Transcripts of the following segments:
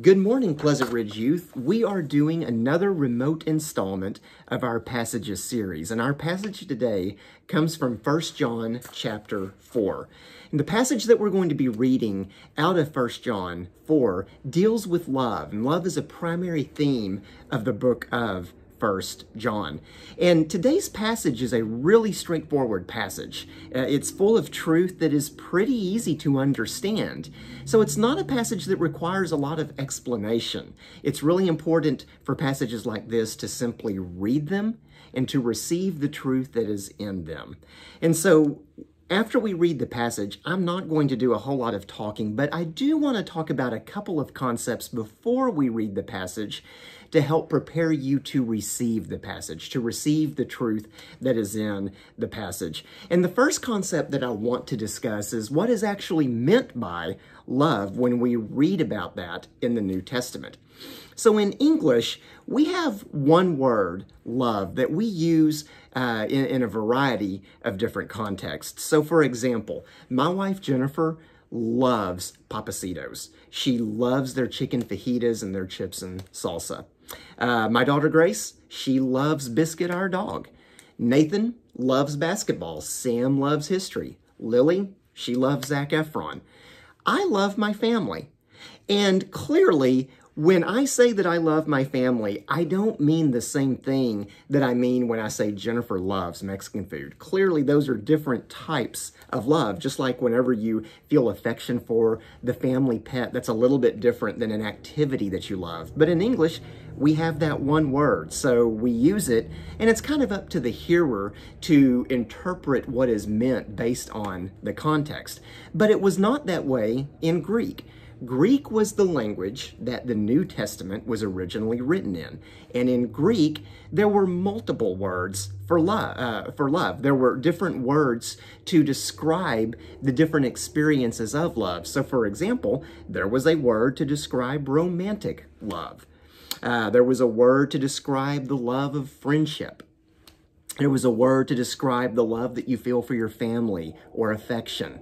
Good morning, Pleasant Ridge Youth. We are doing another remote installment of our passages series, and our passage today comes from 1 John chapter 4. And the passage that we're going to be reading out of 1 John 4 deals with love, and love is a primary theme of the book of First John. And today's passage is a really straightforward passage. Uh, it's full of truth that is pretty easy to understand. So it's not a passage that requires a lot of explanation. It's really important for passages like this to simply read them and to receive the truth that is in them. And so after we read the passage, I'm not going to do a whole lot of talking, but I do want to talk about a couple of concepts before we read the passage to help prepare you to receive the passage, to receive the truth that is in the passage. And the first concept that I want to discuss is what is actually meant by love when we read about that in the New Testament. So in English, we have one word, love, that we use uh, in, in a variety of different contexts. So for example, my wife Jennifer loves papacitos. She loves their chicken fajitas and their chips and salsa. Uh, my daughter Grace, she loves Biscuit, our dog. Nathan loves basketball. Sam loves history. Lily, she loves Zach Efron. I love my family. And clearly, when I say that I love my family, I don't mean the same thing that I mean when I say Jennifer loves Mexican food. Clearly, those are different types of love, just like whenever you feel affection for the family pet, that's a little bit different than an activity that you love. But in English, we have that one word, so we use it, and it's kind of up to the hearer to interpret what is meant based on the context. But it was not that way in Greek. Greek was the language that the New Testament was originally written in. And in Greek, there were multiple words for love. Uh, for love. There were different words to describe the different experiences of love. So, for example, there was a word to describe romantic love. Uh, there was a word to describe the love of friendship. There was a word to describe the love that you feel for your family or affection.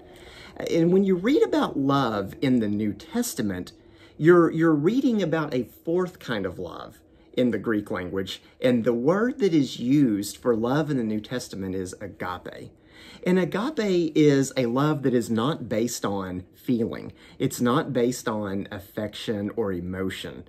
And when you read about love in the New Testament, you're, you're reading about a fourth kind of love in the Greek language. And the word that is used for love in the New Testament is agape. And agape is a love that is not based on feeling. It's not based on affection or emotion.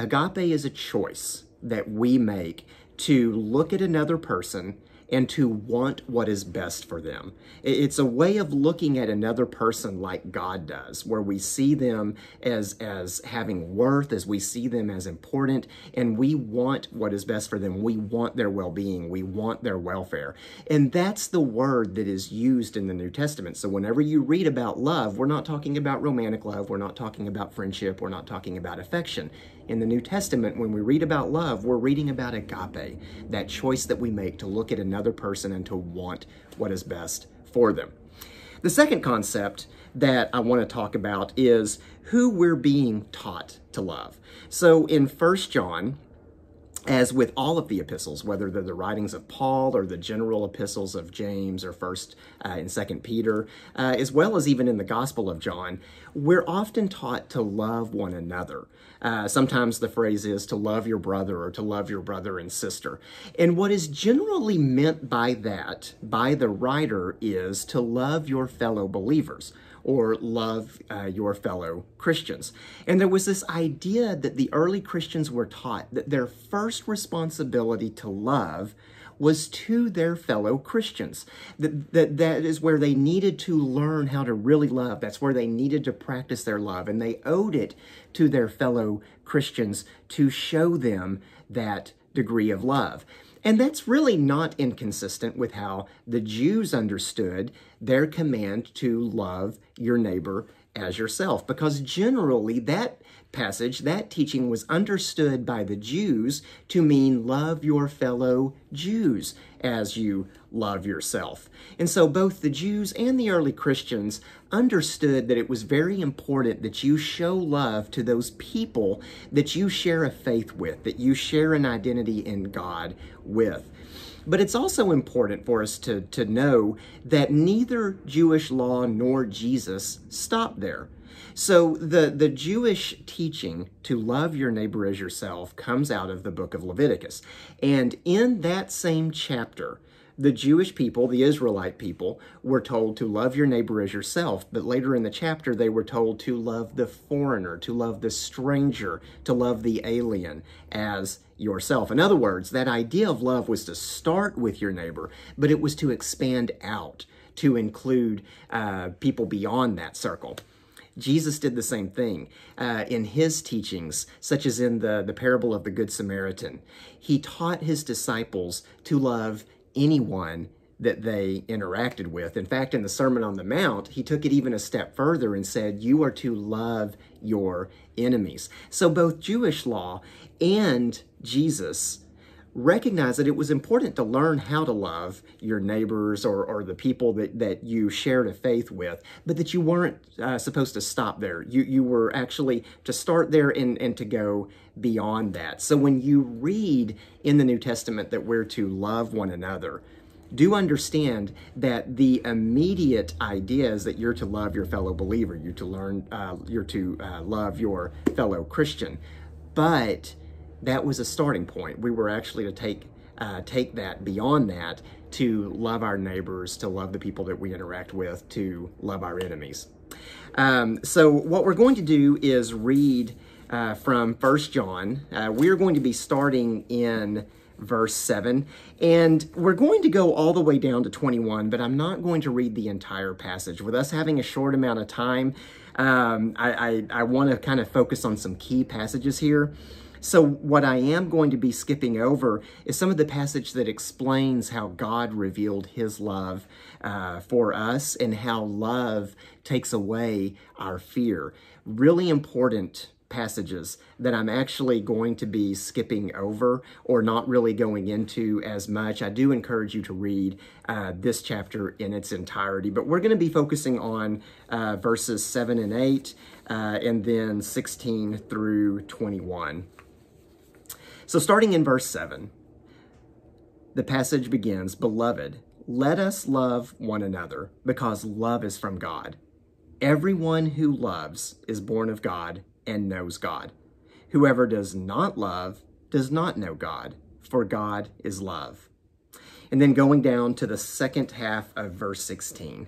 Agape is a choice that we make to look at another person and to want what is best for them. It's a way of looking at another person like God does, where we see them as, as having worth, as we see them as important, and we want what is best for them. We want their well being, we want their welfare. And that's the word that is used in the New Testament. So whenever you read about love, we're not talking about romantic love, we're not talking about friendship, we're not talking about affection in the New Testament, when we read about love, we're reading about agape, that choice that we make to look at another person and to want what is best for them. The second concept that I want to talk about is who we're being taught to love. So in 1 John, as with all of the epistles, whether they're the writings of Paul or the general epistles of James or 1st uh, and 2nd Peter, uh, as well as even in the Gospel of John, we're often taught to love one another. Uh, sometimes the phrase is to love your brother or to love your brother and sister. And what is generally meant by that, by the writer, is to love your fellow believers or love uh, your fellow Christians. And there was this idea that the early Christians were taught that their first responsibility to love was to their fellow Christians. That, that, that is where they needed to learn how to really love. That's where they needed to practice their love. And they owed it to their fellow Christians to show them that degree of love. And that's really not inconsistent with how the Jews understood their command to love your neighbor as yourself, because generally that passage, that teaching was understood by the Jews to mean love your fellow Jews as you love yourself. And so both the Jews and the early Christians understood that it was very important that you show love to those people that you share a faith with, that you share an identity in God with. But it's also important for us to, to know that neither Jewish law nor Jesus stopped there. So the, the Jewish teaching to love your neighbor as yourself comes out of the book of Leviticus. And in that same chapter, the Jewish people, the Israelite people, were told to love your neighbor as yourself, but later in the chapter they were told to love the foreigner, to love the stranger, to love the alien as yourself. In other words, that idea of love was to start with your neighbor, but it was to expand out, to include uh, people beyond that circle. Jesus did the same thing uh, in his teachings, such as in the, the parable of the Good Samaritan. He taught his disciples to love anyone that they interacted with. In fact, in the Sermon on the Mount, he took it even a step further and said, You are to love your enemies. So both Jewish law and Jesus recognize that it was important to learn how to love your neighbors or, or the people that, that you shared a faith with, but that you weren't uh, supposed to stop there. You, you were actually to start there and, and to go beyond that. So when you read in the New Testament that we're to love one another, do understand that the immediate idea is that you're to love your fellow believer, you're to learn, uh, you're to uh, love your fellow Christian. But that was a starting point. We were actually to take uh, take that beyond that to love our neighbors, to love the people that we interact with, to love our enemies. Um, so what we're going to do is read uh, from First John. Uh, we're going to be starting in verse 7, and we're going to go all the way down to 21, but I'm not going to read the entire passage. With us having a short amount of time, um, I, I, I want to kind of focus on some key passages here. So what I am going to be skipping over is some of the passage that explains how God revealed his love uh, for us and how love takes away our fear. Really important passages that I'm actually going to be skipping over or not really going into as much. I do encourage you to read uh, this chapter in its entirety, but we're going to be focusing on uh, verses 7 and 8 uh, and then 16 through 21. So, starting in verse 7, the passage begins Beloved, let us love one another because love is from God. Everyone who loves is born of God and knows God. Whoever does not love does not know God, for God is love. And then going down to the second half of verse 16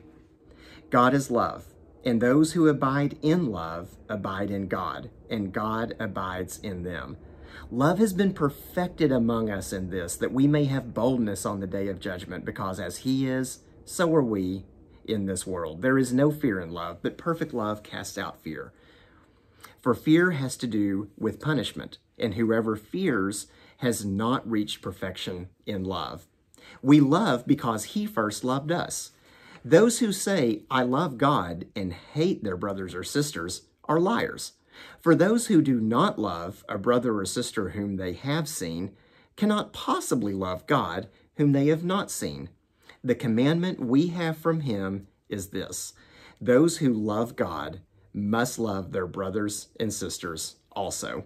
God is love, and those who abide in love abide in God, and God abides in them. Love has been perfected among us in this, that we may have boldness on the day of judgment, because as He is, so are we in this world. There is no fear in love, but perfect love casts out fear for fear has to do with punishment, and whoever fears has not reached perfection in love. We love because he first loved us. Those who say, I love God, and hate their brothers or sisters are liars. For those who do not love a brother or sister whom they have seen cannot possibly love God whom they have not seen. The commandment we have from him is this, those who love God must love their brothers and sisters also.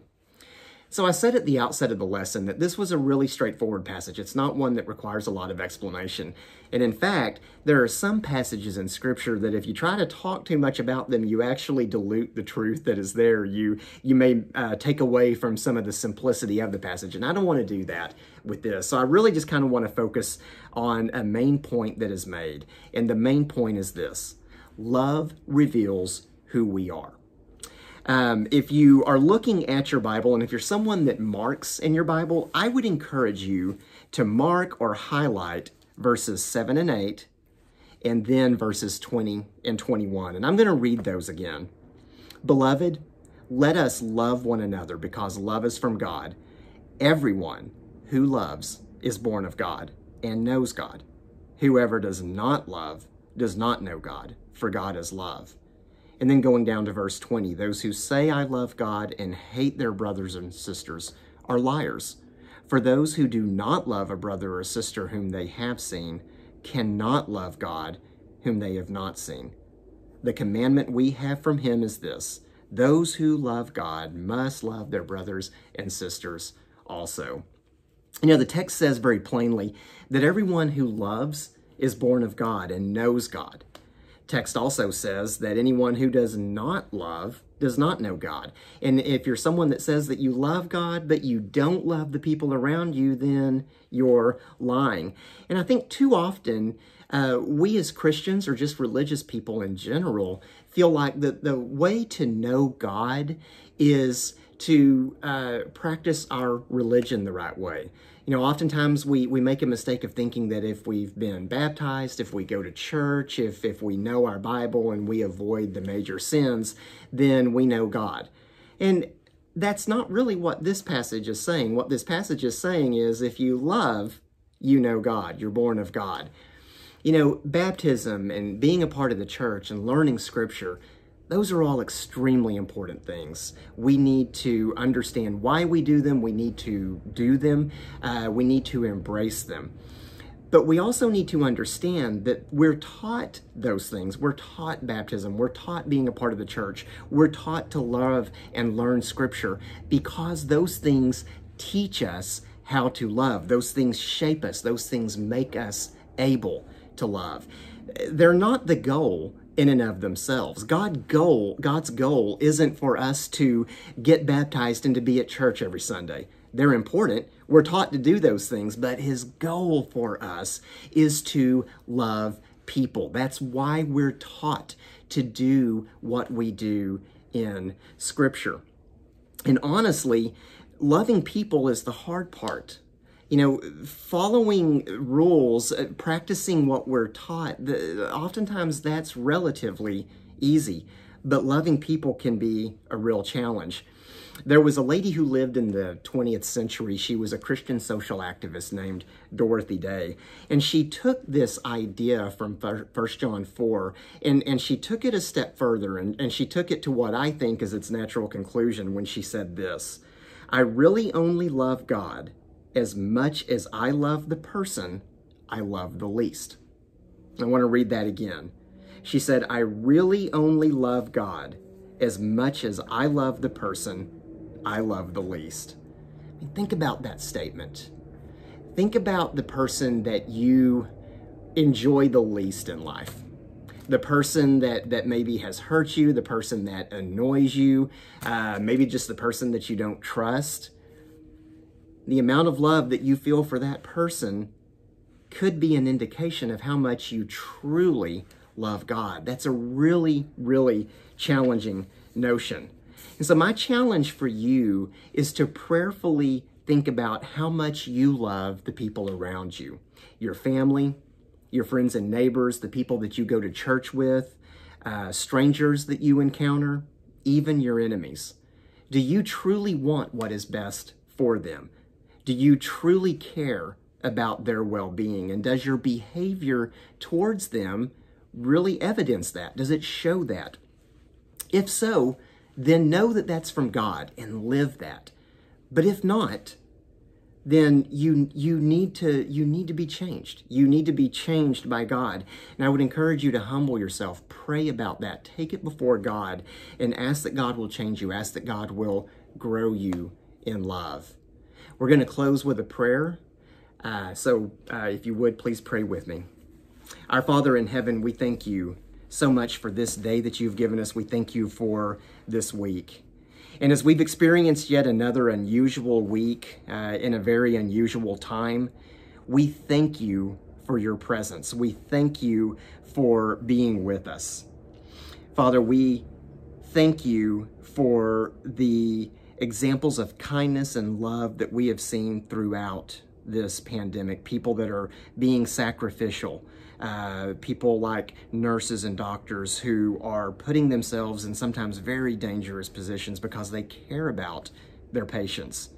So I said at the outset of the lesson that this was a really straightforward passage. It's not one that requires a lot of explanation. And in fact, there are some passages in scripture that if you try to talk too much about them, you actually dilute the truth that is there. You, you may uh, take away from some of the simplicity of the passage. And I don't want to do that with this. So I really just kind of want to focus on a main point that is made. And the main point is this. Love reveals who we are. Um, if you are looking at your Bible and if you're someone that marks in your Bible, I would encourage you to mark or highlight verses 7 and 8 and then verses 20 and 21. And I'm going to read those again. Beloved, let us love one another because love is from God. Everyone who loves is born of God and knows God. Whoever does not love does not know God, for God is love. And then going down to verse 20, those who say, I love God and hate their brothers and sisters are liars. For those who do not love a brother or sister whom they have seen cannot love God whom they have not seen. The commandment we have from him is this those who love God must love their brothers and sisters also. You know, the text says very plainly that everyone who loves is born of God and knows God text also says that anyone who does not love does not know God. And if you're someone that says that you love God, but you don't love the people around you, then you're lying. And I think too often, uh, we as Christians or just religious people in general feel like the, the way to know God is to uh, practice our religion the right way you know, oftentimes we, we make a mistake of thinking that if we've been baptized, if we go to church, if, if we know our Bible and we avoid the major sins, then we know God. And that's not really what this passage is saying. What this passage is saying is if you love, you know God, you're born of God. You know, baptism and being a part of the church and learning scripture, those are all extremely important things. We need to understand why we do them, we need to do them, uh, we need to embrace them. But we also need to understand that we're taught those things. We're taught baptism. We're taught being a part of the church. We're taught to love and learn scripture because those things teach us how to love. Those things shape us. Those things make us able to love. They're not the goal in and of themselves. God goal, God's goal isn't for us to get baptized and to be at church every Sunday. They're important. We're taught to do those things, but his goal for us is to love people. That's why we're taught to do what we do in scripture. And honestly, loving people is the hard part you know, following rules, uh, practicing what we're taught, the, oftentimes that's relatively easy, but loving people can be a real challenge. There was a lady who lived in the 20th century. She was a Christian social activist named Dorothy Day. And she took this idea from 1 John 4 and, and she took it a step further and, and she took it to what I think is its natural conclusion when she said this I really only love God as much as I love the person I love the least. I want to read that again. She said, I really only love God as much as I love the person I love the least. I mean, think about that statement. Think about the person that you enjoy the least in life. The person that, that maybe has hurt you, the person that annoys you, uh, maybe just the person that you don't trust the amount of love that you feel for that person could be an indication of how much you truly love God. That's a really, really challenging notion. And so, my challenge for you is to prayerfully think about how much you love the people around you your family, your friends and neighbors, the people that you go to church with, uh, strangers that you encounter, even your enemies. Do you truly want what is best for them? Do you truly care about their well being? And does your behavior towards them really evidence that? Does it show that? If so, then know that that's from God and live that. But if not, then you you need to you need to be changed. You need to be changed by God. And I would encourage you to humble yourself, pray about that, take it before God and ask that God will change you, ask that God will grow you in love. We're going to close with a prayer. Uh, so uh, if you would, please pray with me. Our Father in heaven, we thank you so much for this day that you've given us. We thank you for this week. And as we've experienced yet another unusual week uh, in a very unusual time, we thank you for your presence. We thank you for being with us. Father, we thank you for the examples of kindness and love that we have seen throughout this pandemic people that are being sacrificial, uh, people like nurses and doctors who are putting themselves in sometimes very dangerous positions because they care about their patients.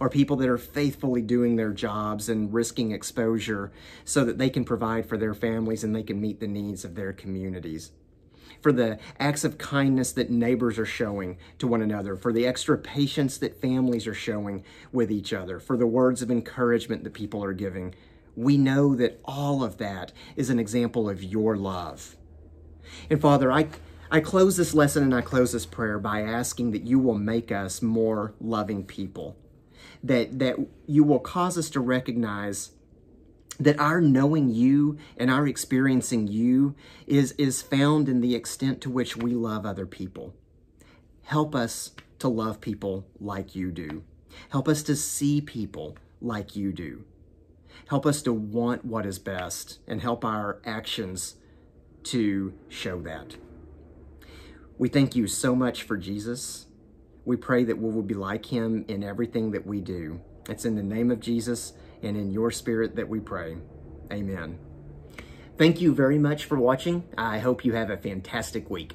Or people that are faithfully doing their jobs and risking exposure so that they can provide for their families and they can meet the needs of their communities for the acts of kindness that neighbors are showing to one another, for the extra patience that families are showing with each other, for the words of encouragement that people are giving. We know that all of that is an example of your love. And Father, I, I close this lesson and I close this prayer by asking that you will make us more loving people, that, that you will cause us to recognize that our knowing you and our experiencing you is, is found in the extent to which we love other people. Help us to love people like you do. Help us to see people like you do. Help us to want what is best and help our actions to show that. We thank you so much for Jesus. We pray that we will be like him in everything that we do. It's in the name of Jesus and in your spirit that we pray. Amen. Thank you very much for watching. I hope you have a fantastic week.